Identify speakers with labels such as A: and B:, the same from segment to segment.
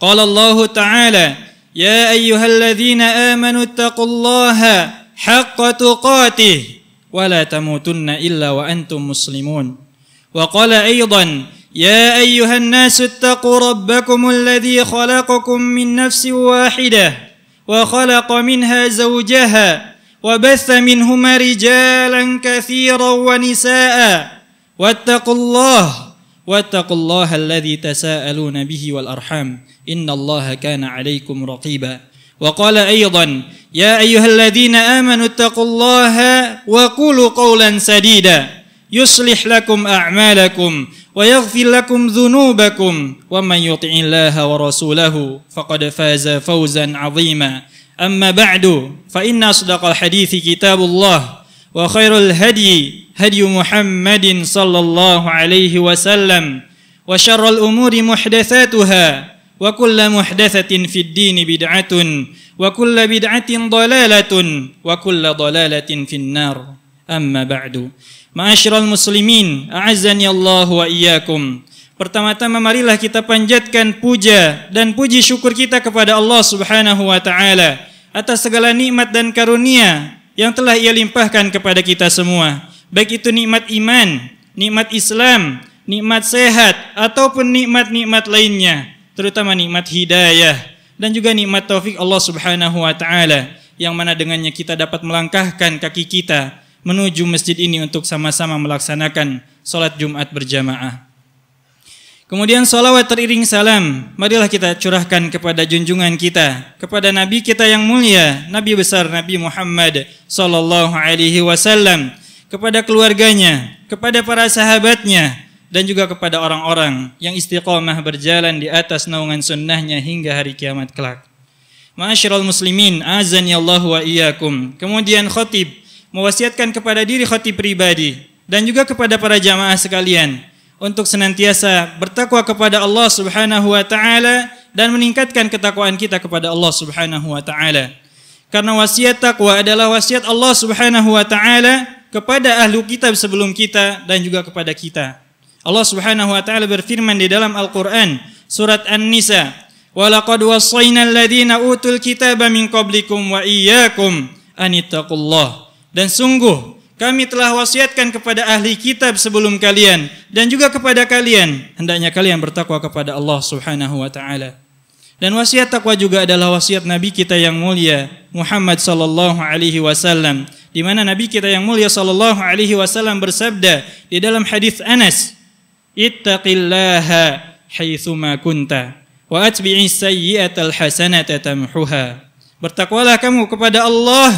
A: قال الله تعالى يا ايها الذين امنوا اتقوا الله حق تقاته ولا تموتن الا وانتم مسلمون وقال ايضا يا ايها الناس اتقوا ربكم الذي خلقكم من نفس واحده وخلق منها زوجها وبث منهما رجالا كثيرا ونساء واتقوا الله واتقوا الله الذي تساءلون به والأرحام إن الله كان عليكم رقيبا وقال أيضا يا أيها الذين آمنوا اتقوا الله وقولوا قولا سديدا يصلح لكم أعمالكم ويغفر لكم ذنوبكم ومن يطع الله ورسوله فقد فاز فوزا عظيما أما بعد فإن أصدق الحديث كتاب الله وخير الهدي هدي محمد صلى الله عليه وسلم وشر الأمور محدثاتها وكل محدثة في الدين بدعة وكل بدعة ضلالة وكل ضلالة في النار أما بعد معاشر المسلمين أعزني الله وإياكم Pertama-tama marilah kita panjatkan puja dan puji syukur kita kepada Allah Subhanahu wa taala atas segala nikmat dan karunia yang telah ia limpahkan kepada kita semua. Baik itu nikmat iman, nikmat Islam, nikmat sehat, ataupun nikmat-nikmat lainnya. Terutama nikmat hidayah dan juga nikmat taufik Allah subhanahu wa ta'ala. Yang mana dengannya kita dapat melangkahkan kaki kita menuju masjid ini untuk sama-sama melaksanakan sholat Jumat berjamaah. Kemudian salawat teriring salam, marilah kita curahkan kepada junjungan kita, kepada Nabi kita yang mulia, Nabi besar Nabi Muhammad Sallallahu Alaihi Wasallam, kepada keluarganya, kepada para sahabatnya, dan juga kepada orang-orang yang istiqomah berjalan di atas naungan sunnahnya hingga hari kiamat kelak. Ma'asyiral muslimin, azan ya Allah wa iyyakum. Kemudian khotib mewasiatkan kepada diri khotib pribadi dan juga kepada para jamaah sekalian untuk senantiasa bertakwa kepada Allah Subhanahu wa taala dan meningkatkan ketakwaan kita kepada Allah Subhanahu wa taala. Karena wasiat takwa adalah wasiat Allah Subhanahu wa taala kepada ahlu kitab sebelum kita dan juga kepada kita. Allah Subhanahu wa taala berfirman di dalam Al-Qur'an surat An-Nisa, "Wa laqad alladziina utul kitaba min qablikum wa iyyakum an Dan sungguh kami telah wasiatkan kepada ahli kitab sebelum kalian dan juga kepada kalian hendaknya kalian bertakwa kepada Allah Subhanahu wa taala. Dan wasiat takwa juga adalah wasiat nabi kita yang mulia Muhammad sallallahu alaihi wasallam di mana nabi kita yang mulia sallallahu alaihi wasallam bersabda di dalam hadis Anas Ittaqillaha haitsuma kunta wa atbi'i sayyi'atal hasanata tamhuha. Bertakwalah kamu kepada Allah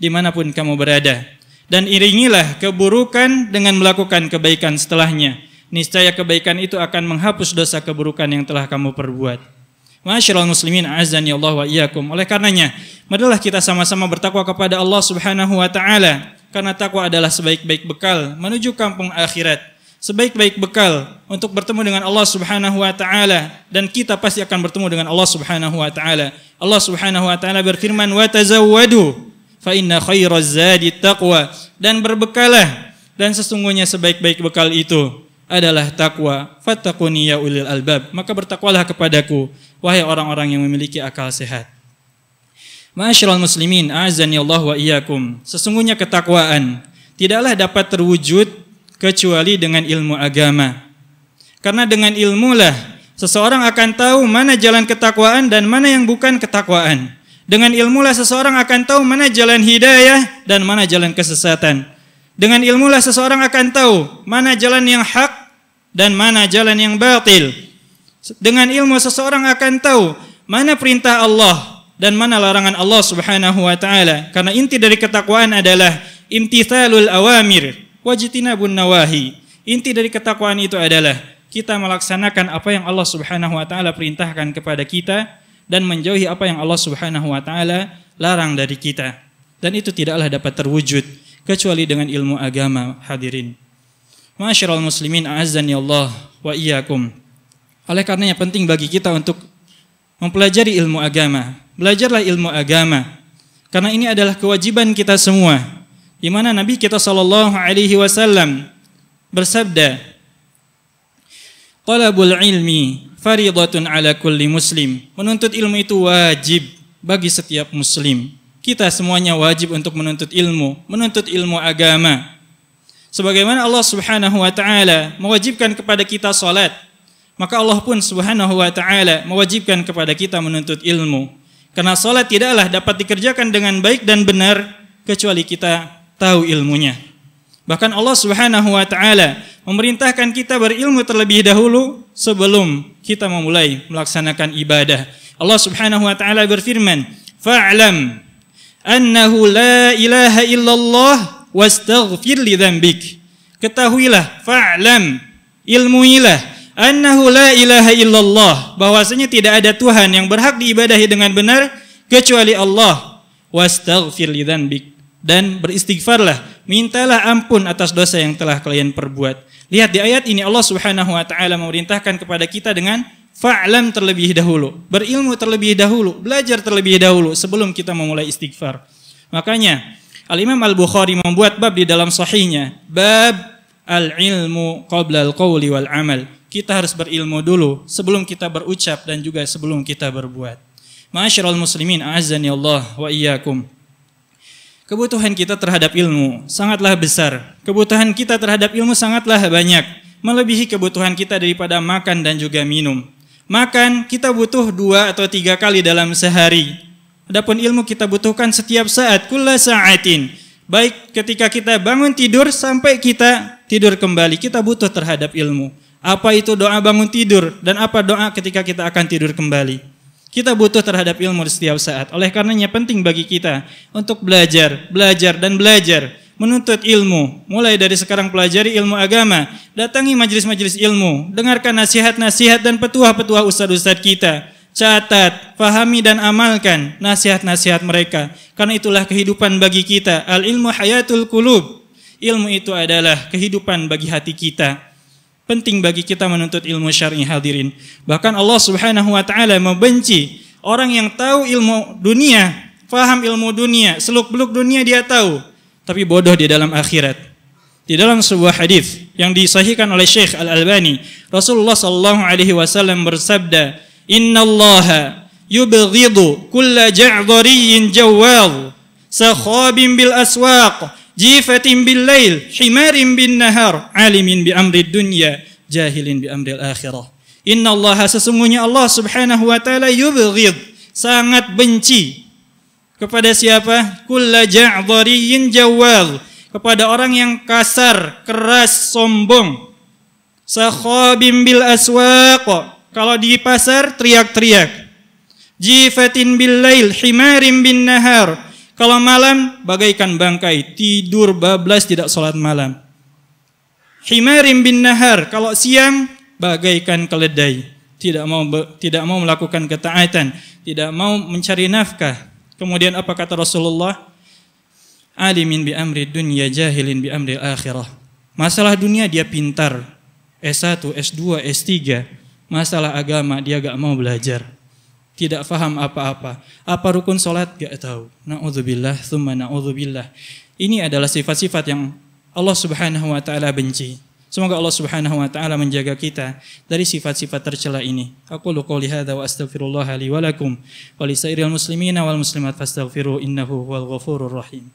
A: dimanapun kamu berada dan iringilah keburukan dengan melakukan kebaikan setelahnya. Niscaya kebaikan itu akan menghapus dosa keburukan yang telah kamu perbuat. Masyarul muslimin azan ya Allah wa iyyakum. Oleh karenanya, marilah kita sama-sama bertakwa kepada Allah Subhanahu wa taala karena takwa adalah sebaik-baik bekal menuju kampung akhirat. Sebaik-baik bekal untuk bertemu dengan Allah Subhanahu wa taala dan kita pasti akan bertemu dengan Allah Subhanahu wa taala. Allah Subhanahu wa taala berfirman wa tazawwadu fa inna khairaz zadi taqwa dan berbekalah dan sesungguhnya sebaik-baik bekal itu adalah takwa fattaquni ya ulil albab maka bertakwalah kepadaku wahai orang-orang yang memiliki akal sehat Ma'asyiral muslimin a'azani Allah wa iyyakum sesungguhnya ketakwaan tidaklah dapat terwujud kecuali dengan ilmu agama karena dengan ilmulah seseorang akan tahu mana jalan ketakwaan dan mana yang bukan ketakwaan dengan ilmulah seseorang akan tahu mana jalan hidayah dan mana jalan kesesatan. Dengan ilmulah seseorang akan tahu mana jalan yang hak dan mana jalan yang batil. Dengan ilmu seseorang akan tahu mana perintah Allah dan mana larangan Allah Subhanahu wa taala. Karena inti dari ketakwaan adalah imtithalul awamir wajtinabun nawahi. Inti dari ketakwaan itu adalah kita melaksanakan apa yang Allah Subhanahu wa taala perintahkan kepada kita dan menjauhi apa yang Allah Subhanahu wa taala larang dari kita. Dan itu tidaklah dapat terwujud kecuali dengan ilmu agama hadirin. Masyarul muslimin a'azzani Allah wa iyyakum. Oleh karenanya penting bagi kita untuk mempelajari ilmu agama. Belajarlah ilmu agama. Karena ini adalah kewajiban kita semua. Di mana Nabi kita sallallahu alaihi wasallam bersabda, Talabul ilmi faridatun ala kulli muslim. Menuntut ilmu itu wajib bagi setiap muslim. Kita semuanya wajib untuk menuntut ilmu, menuntut ilmu agama. Sebagaimana Allah Subhanahu wa taala mewajibkan kepada kita salat, maka Allah pun Subhanahu wa taala mewajibkan kepada kita menuntut ilmu. Karena salat tidaklah dapat dikerjakan dengan baik dan benar kecuali kita tahu ilmunya. Bahkan Allah Subhanahu wa taala memerintahkan kita berilmu terlebih dahulu sebelum kita memulai melaksanakan ibadah. Allah Subhanahu wa taala berfirman, "Fa'lam annahu la ilaha illallah wastaghfir li dzambik." Ketahuilah, fa'lam, ilmuilah annahu la ilaha illallah, bahwasanya tidak ada tuhan yang berhak diibadahi dengan benar kecuali Allah. Wastaghfir li dzambik dan beristighfarlah, mintalah ampun atas dosa yang telah kalian perbuat. Lihat di ayat ini Allah Subhanahu wa taala memerintahkan kepada kita dengan fa'lam terlebih dahulu, berilmu terlebih dahulu, belajar terlebih dahulu sebelum kita memulai istighfar. Makanya Al Imam Al Bukhari membuat bab di dalam sahihnya, bab al ilmu qabla al qawli wal amal. Kita harus berilmu dulu sebelum kita berucap dan juga sebelum kita berbuat. Ma'asyiral muslimin, a'azzani Allah wa iyyakum. Kebutuhan kita terhadap ilmu sangatlah besar. Kebutuhan kita terhadap ilmu sangatlah banyak, melebihi kebutuhan kita daripada makan dan juga minum. Makan kita butuh dua atau tiga kali dalam sehari. Adapun ilmu kita butuhkan setiap saat, kulla saatin. Baik ketika kita bangun tidur sampai kita tidur kembali, kita butuh terhadap ilmu. Apa itu doa bangun tidur dan apa doa ketika kita akan tidur kembali? Kita butuh terhadap ilmu di setiap saat. Oleh karenanya penting bagi kita untuk belajar, belajar, dan belajar. Menuntut ilmu. Mulai dari sekarang pelajari ilmu agama. Datangi majelis-majelis ilmu. Dengarkan nasihat-nasihat dan petua-petua ustad-ustad kita. Catat, fahami dan amalkan nasihat-nasihat mereka. Karena itulah kehidupan bagi kita. Al-ilmu hayatul kulub. Ilmu itu adalah kehidupan bagi hati kita penting bagi kita menuntut ilmu syar'i hadirin. Bahkan Allah Subhanahu wa taala membenci orang yang tahu ilmu dunia, faham ilmu dunia, seluk-beluk dunia dia tahu, tapi bodoh di dalam akhirat. Di dalam sebuah hadis yang disahihkan oleh Syekh Al Albani, Rasulullah sallallahu alaihi wasallam bersabda, "Innallaha yubghidu kulla ja'dhariyyin jawwaz, sakhabin bil aswaq, jifatin bil lail himarin bin nahar alimin bi amri dunya jahilin bi amri akhirah inna allaha sesungguhnya Allah subhanahu wa ta'ala yubghid sangat benci kepada siapa kulla ja'dariyin jawal kepada orang yang kasar keras sombong sakhabim bil aswaq kalau di pasar teriak-teriak jifatin bil lail himarin bin nahar kalau malam bagaikan bangkai, tidur bablas tidak sholat malam. Himarim bin nahar, kalau siang bagaikan keledai, tidak mau tidak mau melakukan ketaatan, tidak mau mencari nafkah. Kemudian apa kata Rasulullah? Alimin bi amri dunya jahilin bi amri akhirah. Masalah dunia dia pintar. S1, S2, S3. Masalah agama dia gak mau belajar tidak faham apa-apa. Apa rukun sholat? Gak tahu. Na'udzubillah, thumma na'udzubillah. Ini adalah sifat-sifat yang Allah subhanahu wa ta'ala benci. Semoga Allah subhanahu wa ta'ala menjaga kita dari sifat-sifat tercela ini. Aku luqo lihada wa astaghfirullah li walakum wa muslimina wal muslimat fastaghfiru innahu huwal ghafurur rahim.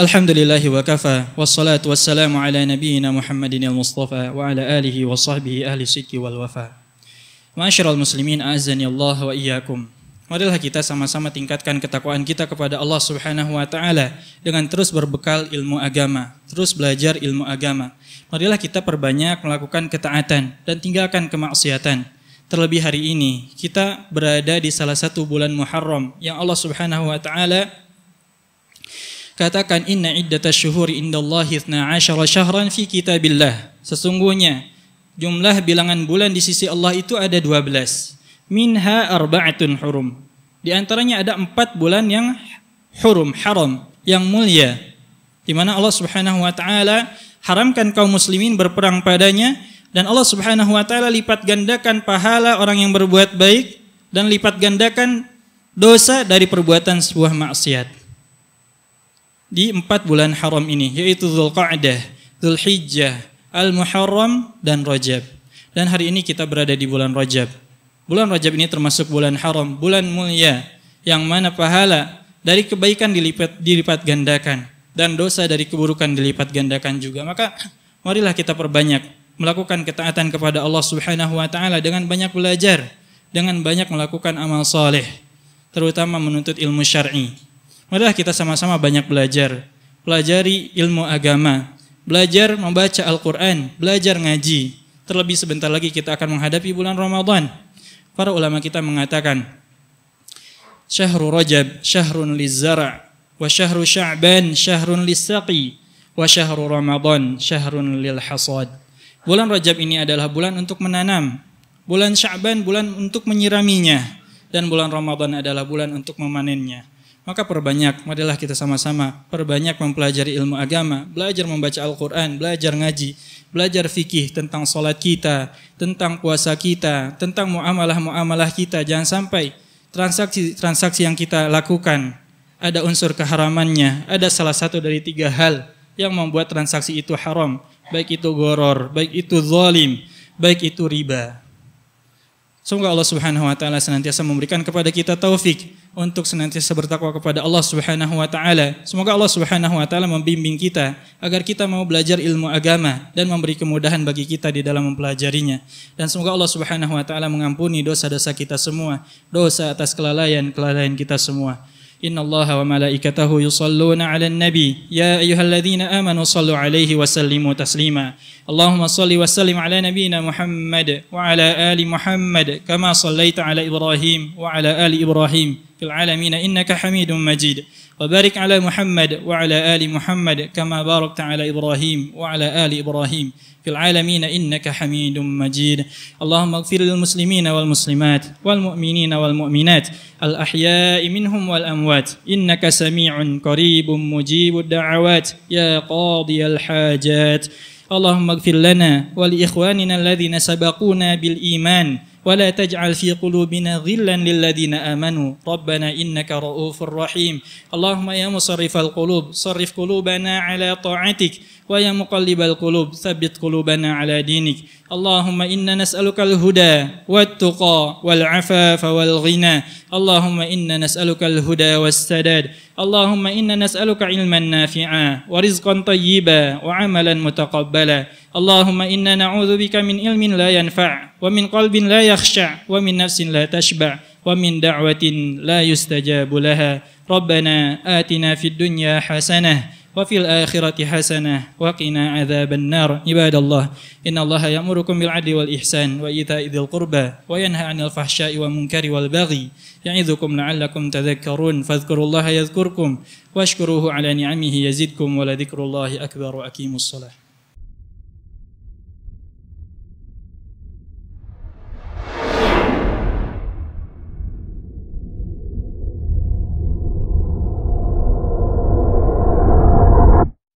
A: Alhamdulillahi wa kafa wassalatu wassalamu ala nabiyyina Muhammadin al-Mustafa wa ala alihi wa sahbihi ahli sidqi wal wafa. Ma'asyiral muslimin azani Allah wa iyyakum. Marilah kita sama-sama tingkatkan ketakwaan kita kepada Allah Subhanahu wa taala dengan terus berbekal ilmu agama, terus belajar ilmu agama. Marilah kita perbanyak melakukan ketaatan dan tinggalkan kemaksiatan. Terlebih hari ini kita berada di salah satu bulan Muharram yang Allah Subhanahu wa taala katakan inna iddatash syuhuri indallahi 12 syahran fi kitabillah. Sesungguhnya jumlah bilangan bulan di sisi Allah itu ada 12. Minha arba'atun hurum. Di antaranya ada empat bulan yang hurum, haram, yang mulia. Di mana Allah Subhanahu wa taala haramkan kaum muslimin berperang padanya dan Allah Subhanahu wa taala lipat gandakan pahala orang yang berbuat baik dan lipat gandakan dosa dari perbuatan sebuah maksiat di empat bulan haram ini, yaitu Zulqa'dah, Zulhijjah, Al-Muharram, dan Rajab. Dan hari ini kita berada di bulan Rajab. Bulan Rajab ini termasuk bulan haram, bulan mulia, yang mana pahala dari kebaikan dilipat, dilipat gandakan, dan dosa dari keburukan dilipat gandakan juga. Maka marilah kita perbanyak melakukan ketaatan kepada Allah Subhanahu wa taala dengan banyak belajar, dengan banyak melakukan amal soleh, terutama menuntut ilmu syar'i. Marilah kita sama-sama banyak belajar. Pelajari ilmu agama, belajar membaca Al-Qur'an, belajar ngaji. Terlebih sebentar lagi kita akan menghadapi bulan Ramadan. Para ulama kita mengatakan Syahrul Rajab syahrul lizara' wa syahrul Sya'ban syahrul lissaqi wa syahrul Ramadan syahrul lil Bulan Rajab ini adalah bulan untuk menanam, bulan Sya'ban bulan untuk menyiraminya dan bulan Ramadan adalah bulan untuk memanennya. Maka perbanyak, marilah kita sama-sama perbanyak mempelajari ilmu agama, belajar membaca Al-Quran, belajar ngaji, belajar fikih tentang sholat kita, tentang puasa kita, tentang muamalah-muamalah kita. Jangan sampai transaksi-transaksi yang kita lakukan ada unsur keharamannya, ada salah satu dari tiga hal yang membuat transaksi itu haram, baik itu goror, baik itu zalim, baik itu riba. Semoga Allah Subhanahu wa taala senantiasa memberikan kepada kita taufik untuk senantiasa bertakwa kepada Allah Subhanahu wa taala. Semoga Allah Subhanahu wa taala membimbing kita agar kita mau belajar ilmu agama dan memberi kemudahan bagi kita di dalam mempelajarinya. Dan semoga Allah Subhanahu wa taala mengampuni dosa-dosa kita semua, dosa atas kelalaian-kelalaian kita semua. إن الله وملائكته يصلون على النبي يا أيها الذين آمنوا صلوا عليه وسلموا تسليما اللهم صل وسلم على نبينا محمد وعلى آل محمد كما صليت على إبراهيم وعلى آل إبراهيم في العالمين إنك حميد مجيد وبارك على محمد وعلى آل محمد كما باركت على إبراهيم وعلى آل إبراهيم في العالمين إنك حميد مجيد اللهم اغفر للمسلمين والمسلمات والمؤمنين والمؤمنات الأحياء منهم والأموات إنك سميع قريب مجيب الدعوات يا قاضي الحاجات اللهم اغفر لنا ولإخواننا الذين سبقونا بالإيمان ولا تجعل في قلوبنا غلا للذين آمنوا ربنا إنك رؤوف رحيم اللهم يا مصرف القلوب صرف قلوبنا على طاعتك ويا مقلب القلوب ثبت قلوبنا على دينك اللهم إنا نسألك الهدى والتقى والعفاف والغنى اللهم إنا نسألك الهدى والسداد اللهم إنا نسألك علما نافعا ورزقا طيبا وعملا متقبلا اللهم إنا نعوذ بك من علم لا ينفع ومن قلب لا يخشع ومن نفس لا تشبع ومن دعوة لا يستجاب لها ربنا آتنا في الدنيا حسنة وفي الآخرة حسنة وقنا عذاب النار عباد الله إن الله يأمركم بالعدل والإحسان وإيتاء ذي القربى وينهى عن الفحشاء والمنكر والبغي يعظكم لعلكم تذكرون فاذكروا الله يذكركم واشكروه على نعمه يزدكم ولذكر الله أكبر وأقيموا الصلاة